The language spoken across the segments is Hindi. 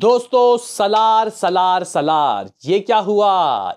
दोस्तों सलार सलार सलार ये क्या हुआ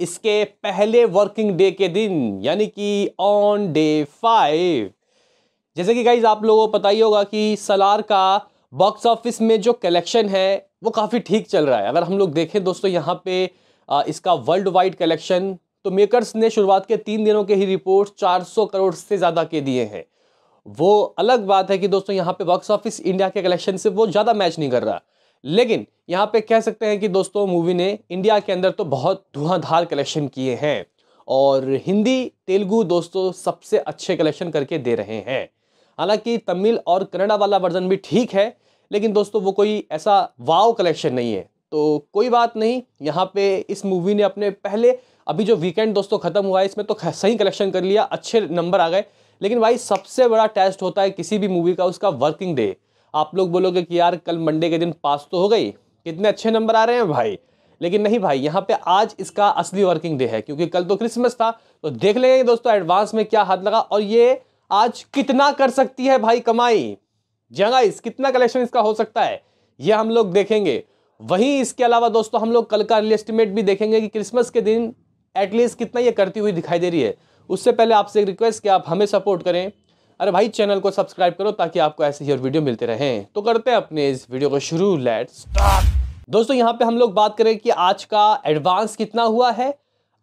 इसके पहले वर्किंग डे के दिन यानी कि ऑन डे फाइव जैसे कि गाइज आप लोगों को पता ही होगा कि सलार का बॉक्स ऑफिस में जो कलेक्शन है वो काफ़ी ठीक चल रहा है अगर हम लोग देखें दोस्तों यहाँ पे इसका वर्ल्ड वाइड कलेक्शन तो मेकर्स ने शुरुआत के तीन दिनों के ही रिपोर्ट 400 करोड़ से ज़्यादा के दिए हैं वो अलग बात है कि दोस्तों यहाँ पे बॉक्स ऑफिस इंडिया के कलेक्शन से वो ज़्यादा मैच नहीं कर रहा लेकिन यहाँ पे कह सकते हैं कि दोस्तों मूवी ने इंडिया के अंदर तो बहुत धुआंधार कलेक्शन किए हैं और हिंदी तेलुगू दोस्तों सबसे अच्छे कलेक्शन करके दे रहे हैं हालांकि तमिल और कन्नडा वाला वर्जन भी ठीक है लेकिन दोस्तों वो कोई ऐसा वाव कलेक्शन नहीं है तो कोई बात नहीं यहाँ पे इस मूवी ने अपने पहले अभी जो वीकेंड दोस्तों ख़त्म हुआ है इसमें तो सही कलेक्शन कर लिया अच्छे नंबर आ गए लेकिन भाई सबसे बड़ा टेस्ट होता है किसी भी मूवी का उसका वर्किंग डे आप लोग बोलोगे कि यार कल मंडे के दिन पास तो हो गई कितने अच्छे नंबर आ रहे हैं भाई लेकिन नहीं भाई यहाँ पे आज इसका असली वर्किंग डे है क्योंकि कल तो क्रिसमस था तो देख लेंगे दोस्तों एडवांस में क्या हाथ लगा और ये आज कितना कर सकती है भाई कमाई जंगाइस कितना कलेक्शन इसका हो सकता है ये हम लोग देखेंगे वहीं इसके अलावा दोस्तों हम लोग कल का अर्ली एस्टिमेट भी देखेंगे कि क्रिसमस के दिन एटलीस्ट कितना ये करती हुई दिखाई दे रही है उससे पहले आपसे एक रिक्वेस्ट कि आप हमें सपोर्ट करें अरे भाई चैनल को सब्सक्राइब करो ताकि आपको ऐसे ही और वीडियो मिलते रहे तो करते हैं अपने इस वीडियो को शुरू लेट स्टार्ट दोस्तों यहाँ पे हम लोग बात करें कि आज का एडवांस कितना हुआ है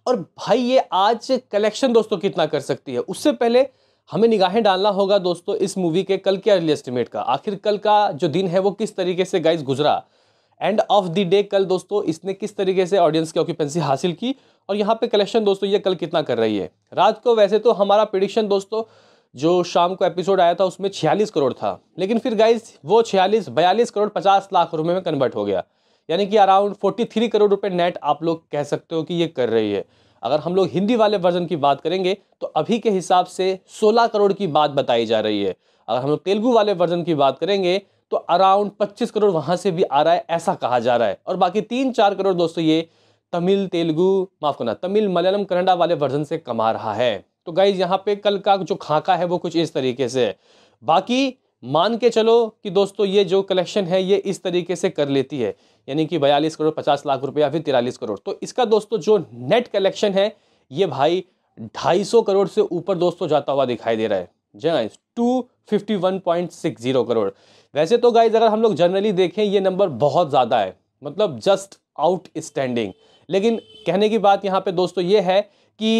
और भाई ये आज कलेक्शन दोस्तों कितना कर सकती है उससे पहले हमें निगाहें डालना होगा दोस्तों इस मूवी के कल के अर्ली एस्टिमेट का आखिर कल का जो दिन है वो किस तरीके से गाइज गुजरा एंड ऑफ द डे कल दोस्तों इसने किस तरीके से ऑडियंस की ऑक्यूपेंसी हासिल की और यहाँ पे कलेक्शन दोस्तों ये कल कितना कर रही है रात को वैसे तो हमारा प्रिडिक्शन दोस्तों जो शाम को एपिसोड आया था उसमें छियालीस करोड़ था लेकिन फिर गाइज वो छियालीस बयालीस करोड़ पचास लाख रुपये में कन्वर्ट हो गया यानी कि अराउंड फोर्टी थ्री करोड़ रुपये नेट आप लोग कह सकते हो कि ये कर रही है अगर हम लोग हिंदी वाले वर्जन की बात करेंगे तो अभी के हिसाब से सोलह करोड़ की बात बताई जा रही है अगर हम लोग तेलुगु वाले वर्जन की बात करेंगे तो अराउंड पच्चीस करोड़ वहाँ से भी आ रहा है ऐसा कहा जा रहा है और बाकी तीन चार करोड़ दोस्तों ये तमिल तेलुगू माफ़ करना तमिल मलयालम कन्नडा वाले वर्जन से कमा रहा है तो गाइज यहाँ पे कल का जो खाका है वो कुछ इस तरीके से है बाकी मान के चलो कि दोस्तों ये जो कलेक्शन है ये इस तरीके से कर लेती है यानी कि बयालीस करोड़ पचास लाख रुपया फिर तिरालीस करोड़ तो इसका दोस्तों जो नेट कलेक्शन है ये भाई ढाई सौ करोड़ से ऊपर दोस्तों जाता हुआ दिखाई दे रहा है जी guys two fifty one point six zero crore वैसे तो गाइज अगर हम लोग जनरली देखें ये नंबर बहुत ज़्यादा है मतलब जस्ट आउट स्टैंडिंग लेकिन कहने की बात यहाँ पे दोस्तों ये है कि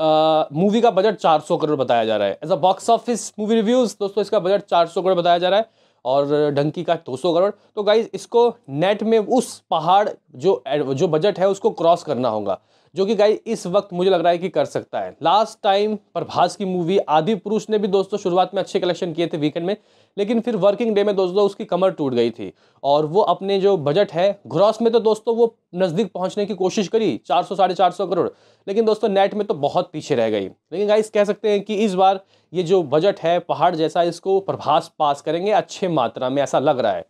मूवी का बजट 400 करोड़ बताया जा रहा है as a box office movie reviews दोस्तों इसका बजट 400 करोड़ बताया जा रहा है और ढंकी का 200 करोड़ तो गाइज इसको नेट में उस पहाड़ जो जो बजट है उसको क्रॉस करना होगा जो कि गाई इस वक्त मुझे लग रहा है कि कर सकता है लास्ट टाइम प्रभास की मूवी आदि पुरुष ने भी दोस्तों शुरुआत में अच्छे कलेक्शन किए थे वीकेंड में लेकिन फिर वर्किंग डे में दोस्तों उसकी कमर टूट गई थी और वो अपने जो बजट है ग्रॉस में तो दोस्तों वो नज़दीक पहुंचने की कोशिश करी चार सौ साढ़े चार सौ करोड़ लेकिन दोस्तों नेट में तो बहुत पीछे रह गई लेकिन गाइस कह सकते हैं कि इस बार ये जो बजट है पहाड़ जैसा इसको प्रभास पास करेंगे अच्छे मात्रा में ऐसा लग रहा है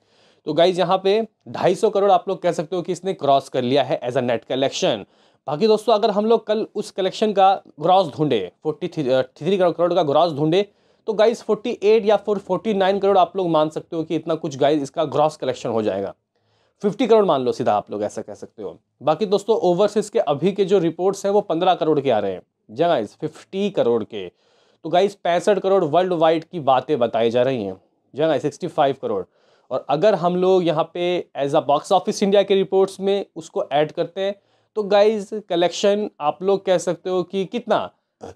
तो गाइज यहाँ पे ढाई करोड़ आप लोग कह सकते हो कि इसने क्रॉस कर लिया है एज अ नेट कलेक्शन बाकी दोस्तों अगर हम लोग कल उस कलेक्शन का ग्रॉस ढूंढे फोर्टी थ्री थ्री करोड़ का ग्रॉस ढूंढे तो गाइज 48 या फिर 49 करोड़ आप लोग मान सकते हो कि इतना कुछ गाइज इसका ग्रॉस कलेक्शन हो जाएगा 50 करोड़ मान लो सीधा आप लोग ऐसा कह सकते हो बाकी दोस्तों ओवरसीज के अभी के जो रिपोर्ट्स हैं वो 15 करोड़ के आ रहे हैं जहाँ गाइज 50 करोड़ के तो गाइज पैंसठ करोड़ वर्ल्ड वाइड की बातें बताई जा रही हैं जहाँ गाइज सिक्सटी करोड़ और अगर हम लोग यहाँ पे as a box office India के रिपोर्ट्स में उसको ऐड करते हैं तो गाइज कलेक्शन आप लोग कह सकते हो कि कितना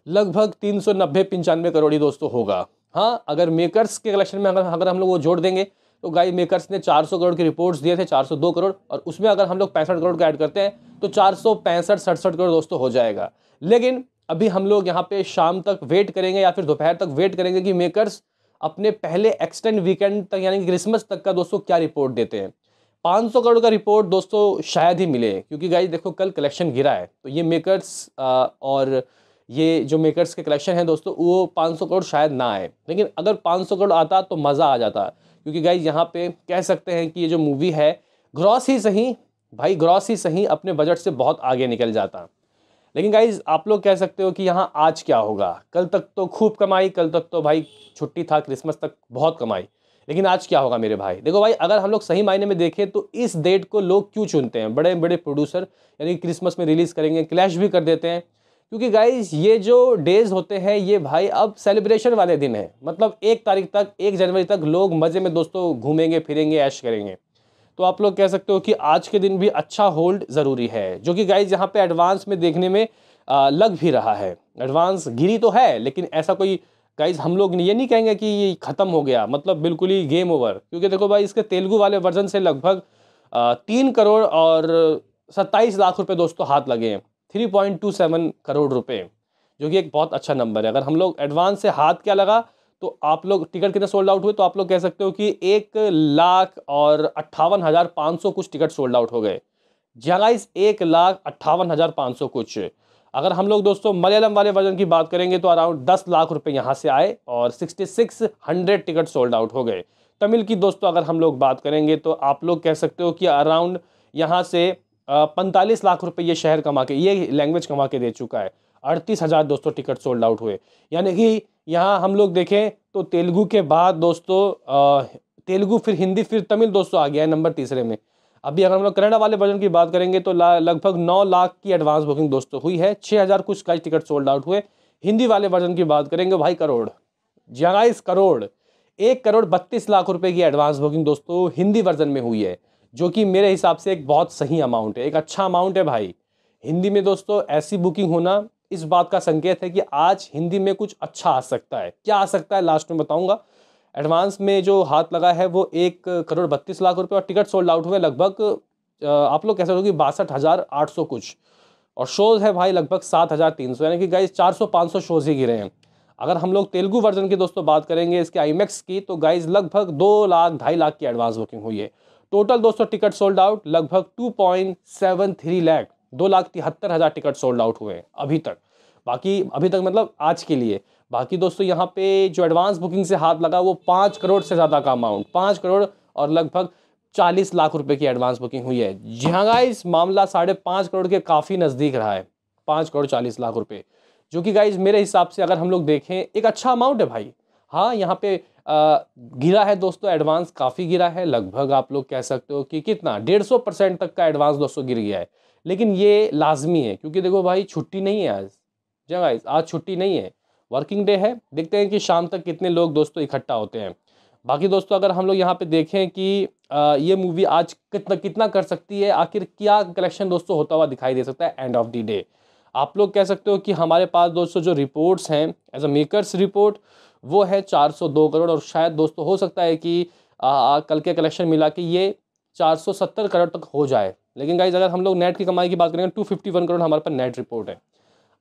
लगभग तीन सौ नब्बे पंचानवे करोड़ ही दोस्तों होगा हाँ अगर मेकर्स के कलेक्शन में अगर अगर हम लोग वो जोड़ देंगे तो गाइज मेकर्स ने 400 करोड़ की रिपोर्ट्स दिए थे 402 करोड़ और उसमें अगर हम लोग पैंसठ करोड़ का ऐड करते हैं तो चार सौ पैंसठ सड़सठ करोड़ दोस्तों हो जाएगा लेकिन अभी हम लोग यहाँ पर शाम तक वेट करेंगे या फिर दोपहर तक वेट करेंगे कि मेकर्स अपने पहले एक्सटेंड वीकेंड तक यानी कि क्रिसमस तक का दोस्तों क्या रिपोर्ट देते हैं 500 करोड़ का रिपोर्ट दोस्तों शायद ही मिले क्योंकि गाइज देखो कल कलेक्शन गिरा है तो ये मेकर्स और ये जो मेकर्स के कलेक्शन हैं दोस्तों वो 500 करोड़ शायद ना आए लेकिन अगर 500 करोड़ आता तो मज़ा आ जाता क्योंकि गाइज यहाँ पे कह सकते हैं कि ये जो मूवी है ग्रॉस ही सही भाई ग्रॉस ही सही अपने बजट से बहुत आगे निकल जाता लेकिन गाइज आप लोग कह सकते हो कि यहाँ आज क्या होगा कल तक तो खूब कमाई कल तक तो भाई छुट्टी था क्रिसमस तक बहुत कमाई लेकिन आज क्या होगा मेरे भाई देखो भाई अगर हम लोग सही मायने में देखें तो इस डेट को लोग क्यों चुनते हैं बड़े बड़े प्रोड्यूसर यानी क्रिसमस में रिलीज़ करेंगे क्लैश भी कर देते हैं क्योंकि गाइज ये जो डेज़ होते हैं ये भाई अब सेलिब्रेशन वाले दिन हैं मतलब एक तारीख तक एक जनवरी तक लोग मज़े में दोस्तों घूमेंगे फिरेंगे ऐश करेंगे तो आप लोग कह सकते हो कि आज के दिन भी अच्छा होल्ड ज़रूरी है जो कि गाइज यहाँ पे एडवांस में देखने में लग भी रहा है एडवांस गिरी तो है लेकिन ऐसा कोई गाइज हम लोग ये नहीं कहेंगे कि ये ख़त्म हो गया मतलब बिल्कुल ही गेम ओवर क्योंकि देखो भाई इसके तेलुगु वाले वर्जन से लगभग तीन करोड़ और सत्ताईस लाख रुपए दोस्तों हाथ लगे हैं three point two seven crore रुपए जो कि एक बहुत अच्छा नंबर है अगर हम लोग एडवांस से हाथ क्या लगा तो आप लोग टिकट कितने सोल्ड आउट हुए तो आप लोग कह सकते हो कि एक लाख और अट्ठावन हज़ार पाँच सौ कुछ टिकट सोल्ड आउट हो गए जगाइस एक लाख अट्ठावन हज़ार पाँच सौ कुछ अगर हम लोग दोस्तों मलयालम वाले वर्जन की बात करेंगे तो अराउंड दस लाख रुपए यहाँ से आए और sixty six hundred ticket sold out हो गए तमिल की दोस्तों अगर हम लोग बात करेंगे तो आप लोग कह सकते हो कि अराउंड यहाँ से पैंतालीस लाख रुपये ये शहर कमा के ये लैंग्वेज कमा के दे चुका है अड़तीस हज़ार दोस्तों टिकट सोल्ड आउट हुए यानी कि यहाँ हम लोग देखें तो तेलुगू के बाद दोस्तों तेलुगू फिर हिंदी फिर तमिल दोस्तों आ गया है नंबर तीसरे में अभी अगर हम लोग कनाडा वाले वर्जन की बात करेंगे तो लगभग नौ लाख की एडवांस बुकिंग दोस्तों हुई है छः हज़ार कुछ का टिकट सोल्ड आउट हुए हिंदी वाले वर्जन की बात करेंगे भाई करोड़ जगाइस करोड़ एक करोड़ बत्तीस लाख रुपए की एडवांस बुकिंग दोस्तों हिंदी वर्जन में हुई है जो कि मेरे हिसाब से एक बहुत सही अमाउंट है एक अच्छा अमाउंट है भाई हिंदी में दोस्तों ऐसी बुकिंग होना इस बात का संकेत है कि आज हिंदी में कुछ अच्छा आ सकता है क्या आ सकता है लास्ट में बताऊंगा एडवांस में जो हाथ लगा है वो एक करोड़ बत्तीस लाख रुपए और टिकट सोल्ड आउट हुए लगभग आप लोग कह सकते हो कि बासठ हज़ार आठ सौ कुछ और शोज़ है भाई लगभग सात हज़ार तीन सौ यानी कि गाइज चार सौ पाँच सौ शोज़ ही गिरे हैं अगर हम लोग तेलुगु वर्जन की दोस्तों बात करेंगे इसके आई की तो गाइज लगभग दो लाख ढाई लाख की एडवांस बुकिंग हुई है टोटल दोस्तों टिकट सोल्ड आउट लगभग two point seven three lakh दो लाख तिहत्तर हज़ार टिकट सोल्ड आउट हुए हैं अभी तक बाकी अभी तक मतलब आज के लिए बाकी दोस्तों यहाँ पे जो एडवांस बुकिंग से हाथ लगा वो पाँच करोड़ से ज़्यादा का अमाउंट पाँच करोड़ और लगभग चालीस लाख रुपए की एडवांस बुकिंग हुई है जी हाँ गाइज मामला साढ़े पाँच करोड़ के काफ़ी नज़दीक रहा है पाँच करोड़ चालीस लाख रुपये जो कि गाइज मेरे हिसाब से अगर हम लोग देखें एक अच्छा अमाउंट है भाई हाँ यहाँ पे आ, गिरा है दोस्तों एडवांस काफ़ी गिरा है लगभग आप लोग कह सकते हो कि कितना डेढ़ सौ परसेंट तक का एडवांस दोस्तों गिर गया है लेकिन ये लाजमी है क्योंकि देखो भाई छुट्टी नहीं है आज गाइज़ हाँ, आज छुट्टी नहीं है वर्किंग डे है देखते हैं कि शाम तक कितने लोग दोस्तों इकट्ठा होते हैं बाकी दोस्तों अगर हम लोग यहाँ पे देखें कि आ, ये मूवी आज कितना कितना कर सकती है आखिर क्या कलेक्शन दोस्तों होता हुआ दिखाई दे सकता है एंड ऑफ द डे आप लोग कह सकते हो कि हमारे पास दोस्तों जो रिपोर्ट्स हैं एज अ मेकर्स रिपोर्ट वो है 402 करोड़ और शायद दोस्तों हो सकता है कि आ, आ, कल के कलेक्शन मिला के ये 470 करोड़ तक हो जाए लेकिन गाइज अगर हम लोग नेट की कमाई की बात करेंगे 251 करोड़ हमारे पास नेट रिपोर्ट है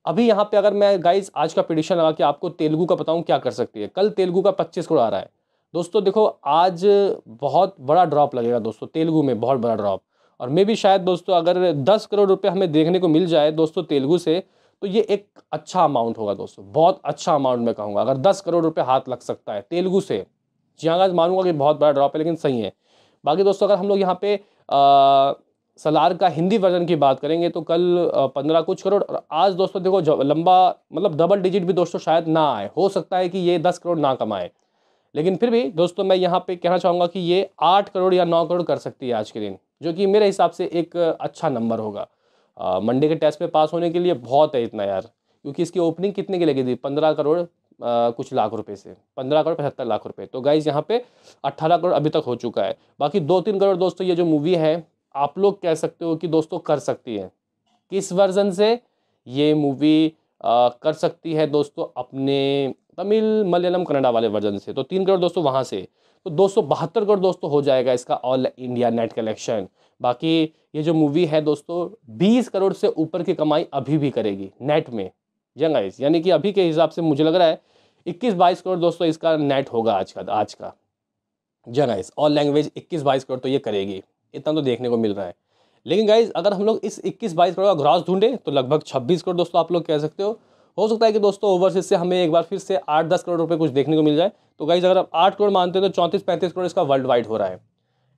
अभी यहाँ पे अगर मैं गाइज आज का पिटिशन लगा के आपको तेलुगू का बताऊँ क्या कर सकती है कल तेलुगू का पच्चीस करोड़ आ रहा है दोस्तों देखो आज बहुत बड़ा ड्रॉप लगेगा दोस्तों तेलुगू में बहुत बड़ा ड्रॉप और मे भी शायद दोस्तों अगर दस करोड़ रुपये हमें देखने को मिल जाए दोस्तों तेलुगु से तो ये एक अच्छा अमाउंट होगा दोस्तों बहुत अच्छा अमाउंट मैं कहूँगा अगर दस करोड़ रुपये हाथ लग सकता है तेलुगु से जी हाँ मानूंगा कि बहुत बड़ा ड्रॉप है लेकिन सही है बाकी दोस्तों अगर हम लोग यहाँ पे आ, सलार का हिंदी वर्जन की बात करेंगे तो कल पंद्रह कुछ करोड़ और आज दोस्तों देखो लंबा मतलब डबल डिजिट भी दोस्तों शायद ना आए हो सकता है कि ये दस करोड़ ना कमाए लेकिन फिर भी दोस्तों मैं यहाँ पे कहना चाहूँगा कि ये आठ करोड़ या नौ करोड़ कर सकती है आज के दिन जो कि मेरे हिसाब से एक अच्छा नंबर होगा मंडे के टेस्ट में पास होने के लिए बहुत है इतना यार क्योंकि इसकी ओपनिंग कितने की लगी थी पंद्रह करोड़ आ, कुछ लाख रुपए से पंद्रह करोड़ पचहत्तर लाख रुपए तो गाइज यहाँ पे अट्ठारह करोड़ अभी तक हो चुका है बाकी दो तीन करोड़ दोस्तों ये जो मूवी है आप लोग कह सकते हो कि दोस्तों कर सकती है किस वर्जन से ये मूवी कर सकती है दोस्तों अपने तमिल मलयालम कन्नडा वाले वर्जन से तो तीन करोड़ दोस्तों वहाँ से तो दो करोड़ दोस्तों हो जाएगा इसका ऑल इंडिया नेट कलेक्शन बाकी ये जो मूवी है दोस्तों बीस करोड़ से ऊपर की कमाई अभी भी करेगी नेट में आइज यानी कि अभी के हिसाब से मुझे लग रहा है इक्कीस बाईस करोड़ दोस्तों इसका नेट होगा आज का आज का आइज ऑल लैंग्वेज इक्कीस बाईस करोड़ तो ये करेगी इतना तो देखने को मिल रहा है लेकिन गाइज अगर हम लोग इस इक्कीस बाईस करोड़ का ग्रॉस ढूंढे तो लगभग छब्बीस करोड़ दोस्तों आप लोग कह सकते हो हो सकता है कि दोस्तों ओवरसीज से हमें एक बार फिर से आठ दस करोड़ रुपये कुछ देखने को मिल जाए तो गाइज अगर आप आठ करोड़ मानते हैं तो चौंतीस पैंतीस करोड़ इसका वर्ल्ड वाइड हो रहा है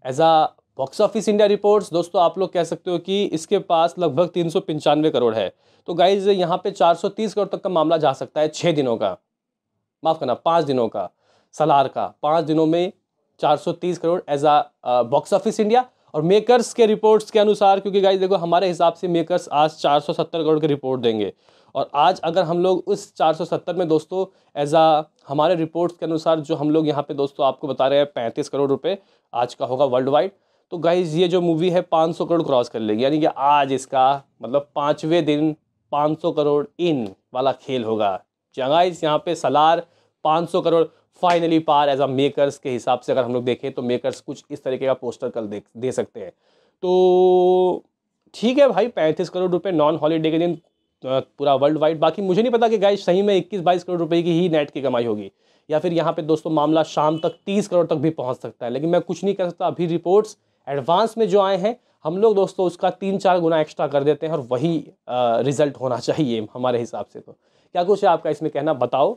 as a box office India reports दोस्तों आप लोग कह सकते हो कि इसके पास लगभग तीन सौ पंचानवे करोड़ है तो गाइज यहाँ पे चार सौ तीस करोड़ तक का मामला जा सकता है छः दिनों का माफ़ करना पाँच दिनों का सलार का पाँच दिनों में चार सौ तीस crore as a box office India और मेकर्स के रिपोर्ट्स के अनुसार क्योंकि गाइज देखो हमारे हिसाब से मेकर्स आज 470 करोड़ की रिपोर्ट देंगे और आज अगर हम लोग उस 470 में दोस्तों एज आ हमारे रिपोर्ट्स के अनुसार जो हम लोग यहाँ पे दोस्तों आपको बता रहे हैं पैंतीस करोड़ रुपये आज का होगा वर्ल्ड वाइड तो गाइज ये जो मूवी है 500 करोड़ क्रॉस कर लेगी यानी कि आज इसका मतलब पाँचवें दिन 500 करोड़ इन वाला खेल होगा गाइज यहाँ पे सलार 500 करोड़ फाइनली पार एज अ मेकर्स के हिसाब से अगर हम लोग देखें तो मेकर्स कुछ इस तरीके का पोस्टर कल दे, दे सकते हैं तो ठीक है भाई पैंतीस करोड़ रुपए नॉन हॉलीडे के दिन पूरा वर्ल्ड वाइड बाकी मुझे नहीं पता कि गाइस सही में इक्कीस बाईस करोड़ रुपए की ही नेट की कमाई होगी या फिर यहाँ पे दोस्तों मामला शाम तक तीस करोड़ तक भी पहुँच सकता है लेकिन मैं कुछ नहीं कर सकता अभी रिपोर्ट्स एडवांस में जो आए हैं हम लोग दोस्तों उसका तीन चार गुना एक्स्ट्रा कर देते हैं और वही रिज़ल्ट होना चाहिए हमारे हिसाब से तो क्या कुछ है आपका इसमें कहना बताओ